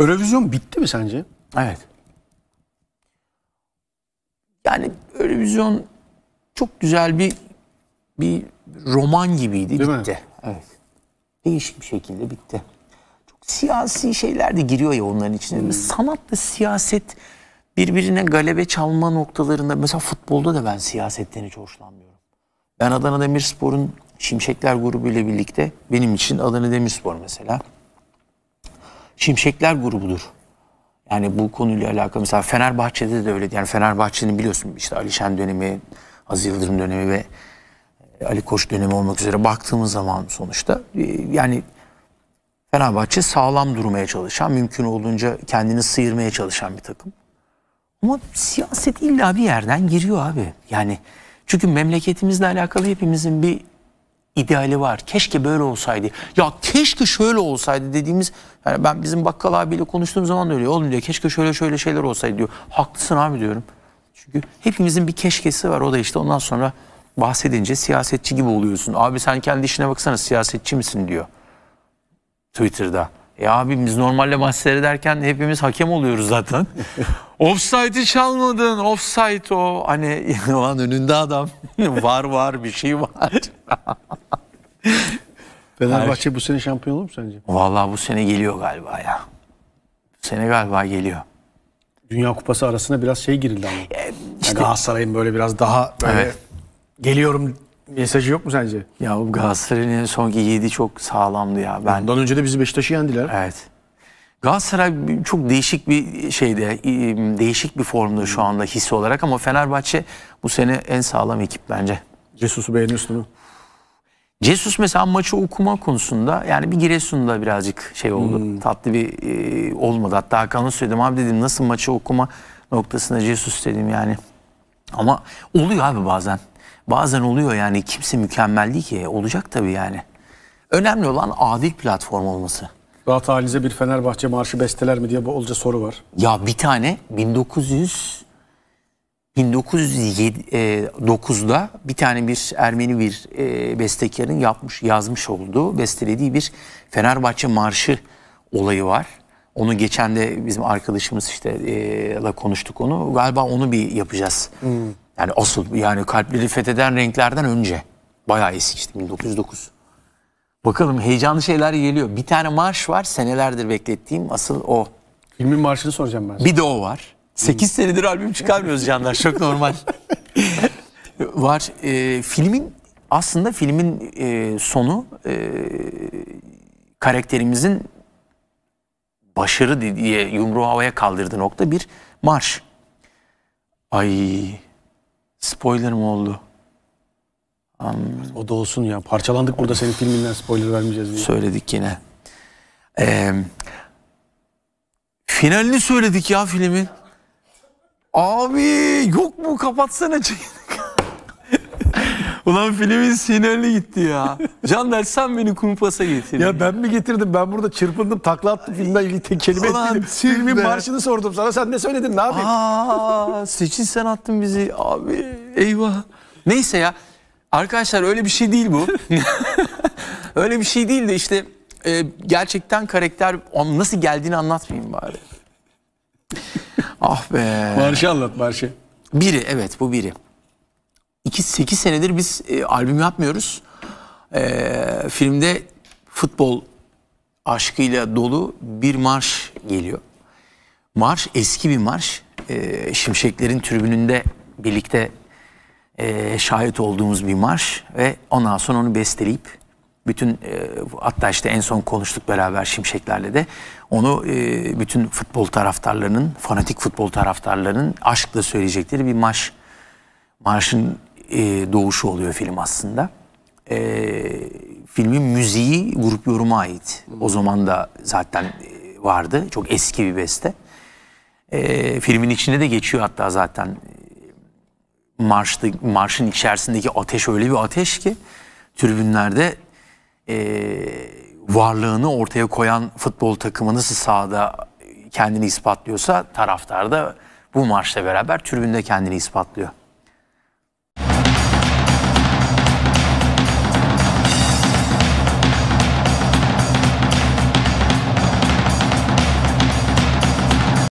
Eurovision bitti mi sence? Evet. Yani Eurovision çok güzel bir bir roman gibiydi Değil bitti. Mi? Evet. Değişik bir şekilde bitti. Çok siyasi şeyler de giriyor ya onların içine. Hmm. Sanatla siyaset birbirine galebe çalma noktalarında mesela futbolda da ben siyasetten hiç hoşlanmıyorum. Ben Adana Demirspor'un Şimşekler grubu ile birlikte benim için Adana Demirspor mesela Şimşekler grubudur. Yani bu konuyla alakalı mesela Fenerbahçe'de de öyle. Yani Fenerbahçe'nin biliyorsun işte Ali Şen dönemi, az Yıldırım dönemi ve e, Ali Koç dönemi olmak üzere baktığımız zaman sonuçta e, yani Fenerbahçe sağlam durmaya çalışan, mümkün olduğunca kendini sıyırmaya çalışan bir takım. Ama siyaset illa bir yerden giriyor abi. Yani çünkü memleketimizle alakalı hepimizin bir ideali var. Keşke böyle olsaydı. Ya keşke şöyle olsaydı dediğimiz yani ben bizim bakkal abiyle konuştuğum zaman da öyle. Oğlum diyor keşke şöyle şöyle şeyler olsaydı diyor. Haklısın abi diyorum. Çünkü hepimizin bir keşkesi var. O da işte ondan sonra bahsedince siyasetçi gibi oluyorsun. Abi sen kendi işine baksana siyasetçi misin diyor. Twitter'da. E abi biz normalle bahseder ederken hepimiz hakem oluyoruz zaten. Offside'i çalmadın. Offside o. Hani lan önünde adam. var var bir şey var. Fenerbahçe bu sene şampiyon olur mu sence? Vallahi bu sene geliyor galiba ya. Bu sene galiba geliyor. Dünya Kupası arasına biraz şey girildi ama. E, işte, yani Galatasaray'ın böyle biraz daha böyle evet. geliyorum mesajı yok mu sence? Ya bu Galatasaray'ın sonki 7 çok sağlamdı ya. Ben... Ondan önce de bizi Beşiktaş'ı yendiler. Evet. Galatasaray çok değişik bir şeyde, değişik bir formda şu anda hissi olarak ama Fenerbahçe bu sene en sağlam ekip bence. Cesus'u beğeniyorsun mu? Cesus mesela maçı okuma konusunda yani bir Giresun'da birazcık şey oldu. Hmm. Tatlı bir e, olmadı. Hatta Hakan'a söyledim abi dedim nasıl maçı okuma noktasında Cesus dedim yani. Ama oluyor abi bazen. Bazen oluyor yani kimse mükemmel değil ki. Olacak tabii yani. Önemli olan adil platform olması. Rahat halinize bir Fenerbahçe marşı besteler mi diye bu bolca soru var. Ya bir tane 1900 1909'da e, bir tane bir Ermeni bir e, bestekarın yapmış, yazmış olduğu, bestelediği bir Fenerbahçe marşı olayı var. Onu geçen de bizim arkadaşımız işte e, la konuştuk onu. Galiba onu bir yapacağız. Hmm. Yani asıl yani kalpleri fetheden renklerden önce. Bayağı eski işte 1909. Bakalım heyecanlı şeyler geliyor. Bir tane marş var senelerdir beklettiğim asıl o. Filmin marşını soracağım ben. Bir de o var. 8 hmm. senedir albüm çıkarmıyoruz Canlar çok normal. var. E, filmin aslında filmin e, sonu e, karakterimizin başarı diye yumruğu havaya kaldırdığı nokta bir marş. Ay spoiler mı oldu? Um, o da olsun ya. Parçalandık burada senin filminden spoiler vermeyeceğiz diye. Söyledik yine. Ee, finalini söyledik ya filmin. Abi yok mu kapatsana Ulan filmin sinirli gitti ya. Can sen beni kumpasa getir. Ya ben mi getirdim? Ben burada çırpındım, takla attım filmden ilgili tek kelime Ulan ettim. Filmin marşını sordum sana. Sen ne söyledin? Ne yapayım? Aa, seçin sen attın bizi. Abi eyvah. Neyse ya. Arkadaşlar öyle bir şey değil bu. öyle bir şey değil de işte e, gerçekten karakter on nasıl geldiğini anlatmayayım bari. ah be. Marşı anlat marşı. Biri evet bu biri. 8 senedir biz e, albüm yapmıyoruz. E, filmde futbol aşkıyla dolu bir marş geliyor. Marş eski bir marş. E, Şimşeklerin tribününde birlikte e, şahit olduğumuz bir marş ve ondan sonra onu besteleyip bütün e, hatta işte en son konuştuk beraber Şimşeklerle de onu e, bütün futbol taraftarlarının fanatik futbol taraftarlarının aşkla söyleyecekleri bir marş marşın e, doğuşu oluyor film aslında. E, filmin müziği grup yoruma ait. O zaman da zaten e, vardı. Çok eski bir beste. E, filmin içinde de geçiyor hatta zaten marşta, marşın içerisindeki ateş öyle bir ateş ki tribünlerde e, varlığını ortaya koyan futbol takımı nasıl sahada kendini ispatlıyorsa taraftar da bu marşla beraber tribünde kendini ispatlıyor.